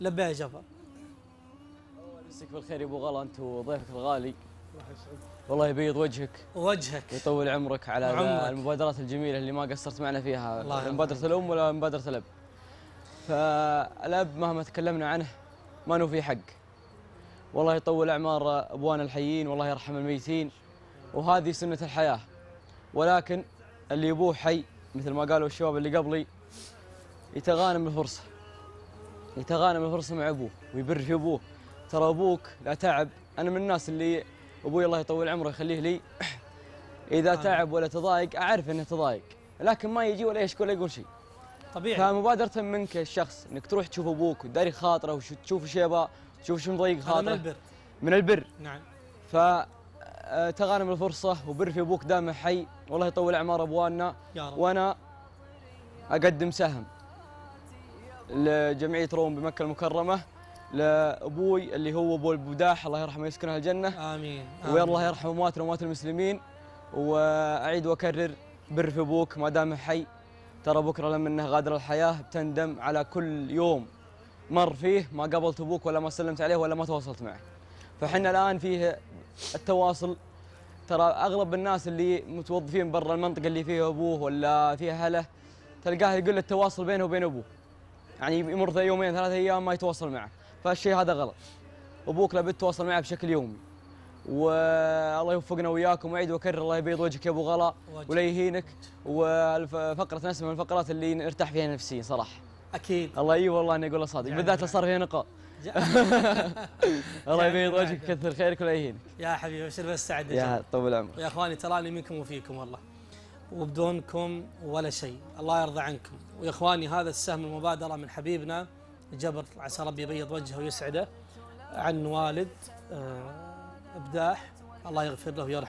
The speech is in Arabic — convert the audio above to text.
لبى يا جعفر الله بالخير يا ابو غلا انت وضيفك الغالي والله يبيض وجهك وجهك ويطول عمرك على عمرك. المبادرات الجميله اللي ما قصرت معنا فيها الله مبادره الام ولا مبادره الاب فالاب مهما تكلمنا عنه ما نوفي حق والله يطول اعمار ابوانا الحيين والله يرحم الميتين وهذه سنه الحياه ولكن اللي يبوه حي مثل ما قالوا الشباب اللي قبلي يتغانم الفرصه يتغانم الفرصه مع ابوه ويبر في ابوه ترى ابوك لا تعب انا من الناس اللي ابوي الله يطول عمره يخليه لي اذا آه. تعب ولا تضايق اعرف انه تضايق لكن ما يجي ولا يشكو ولا يقول شيء طبيعي فمبادره منك الشخص انك تروح تشوف ابوك وتداري خاطره وتشوف وش يبغى تشوف شو مضايق خاطره من البر من البر نعم ف آه، تغانم الفرصه وبر في ابوك دامه حي والله يطول اعمار ابواننا وانا اقدم سهم لجمعيه روم بمكه المكرمه لابوي اللي هو ابو البداح الله يرحمه ويسكنه الجنه امين, ويا الله يرحم امواتنا واموات المسلمين واعيد واكرر بر في ابوك ما دام حي ترى بكره لما انه غادر الحياه بتندم على كل يوم مر فيه ما قابلت ابوك ولا ما سلمت عليه ولا ما تواصلت معه فحنا الان فيه التواصل ترى اغلب الناس اللي متوظفين برا المنطقه اللي فيها ابوه ولا فيها اهله تلقاه يقول التواصل بينه وبين ابوه يعني يمر يومين ثلاثة ايام ما يتواصل معه فالشيء هذا غلط ابوك لابد تتواصل معه بشكل يومي والله يوفقنا وياكم واعيد واكرر الله يبيض وجهك يا ابو غلا ولا يهينك وفقره نفس من الفقرات اللي نرتاح فيها نفسيا صراحه اكيد الله اي والله اني اقول صادق بالذات صار فيها نقاط الله يبيض وجهك كثر خيرك ولا يهينك يا حبيبي ابشر بس سعد يا طول العمر يا اخواني تراني منكم وفيكم والله وبدونكم ولا شيء الله يرضى عنكم وإخواني هذا السهم المبادرة من حبيبنا جبر عسى ربي يبيض وجهه ويسعده عن والد آه، إبداح الله يغفر له ويرحمه